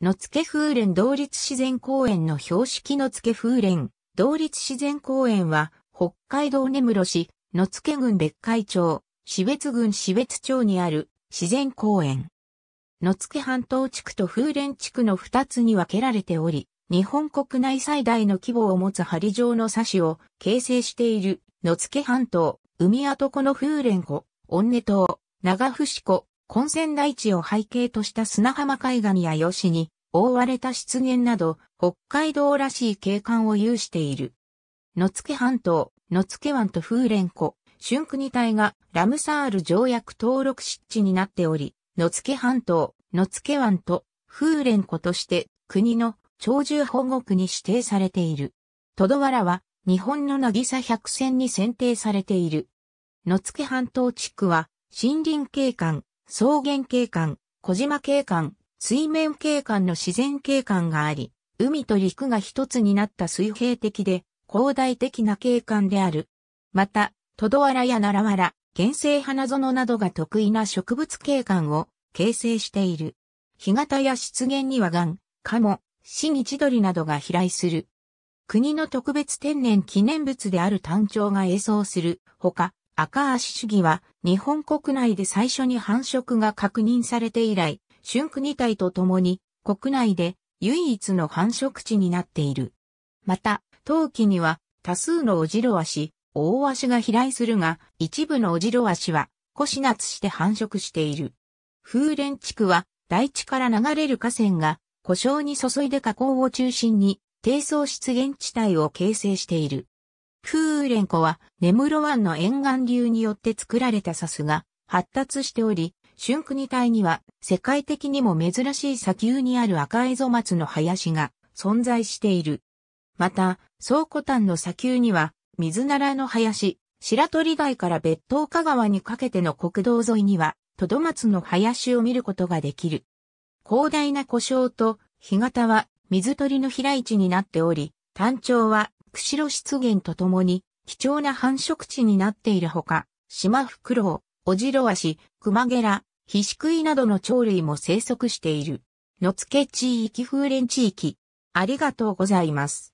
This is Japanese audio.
野付風連同立自然公園の標識野付風連同立自然公園は、北海道根室市、野付郡別海町、市別郡市別町にある自然公園。野付半島地区と風連地区の二つに分けられており、日本国内最大の規模を持つ針状の差しを形成している野付半島、海跡湖の風連湖、御根島、長伏湖、混戦台地を背景とした砂浜海岸や吉に覆われた湿原など、北海道らしい景観を有している。野付半島、野付湾と風蓮湖、春国帯がラムサール条約登録湿地になっており、野付半島、野付湾と風蓮湖として国の長獣保護区に指定されている。トドワラは日本の渚百選に選定されている。野付半島地区は森林景観、草原景観、小島景観、水面景観の自然景観があり、海と陸が一つになった水平的で広大的な景観である。また、トドワラやナラワラ、原生花園などが得意な植物景観を形成している。干潟や湿原には岩、カモ、シニチドリなどが飛来する。国の特別天然記念物である単調が映像するほか、赤足主義は日本国内で最初に繁殖が確認されて以来、春国体とともに国内で唯一の繁殖地になっている。また、冬季には多数のオジロワシ、オオワシが飛来するが、一部のオジロワシは、コシナツして繁殖している。風蓮地区は、大地から流れる河川が、故障に注いで河口を中心に、低層湿原地帯を形成している。クーレン湖は根室湾の沿岸流によって作られた砂州が発達しており、春国帯には世界的にも珍しい砂丘にある赤蝦ゾマツの林が存在している。また、倉庫丹の砂丘には水ならの林、白鳥台から別当香川にかけての国道沿いには、トドマツの林を見ることができる。広大な湖沼と干潟は水鳥の飛来地になっており、単調は釧路湿原とともに貴重な繁殖地になっているほか、島フクロウ、オジロワシ、クマゲラ、ヒシクイなどの鳥類も生息している。野付地域風連地域。ありがとうございます。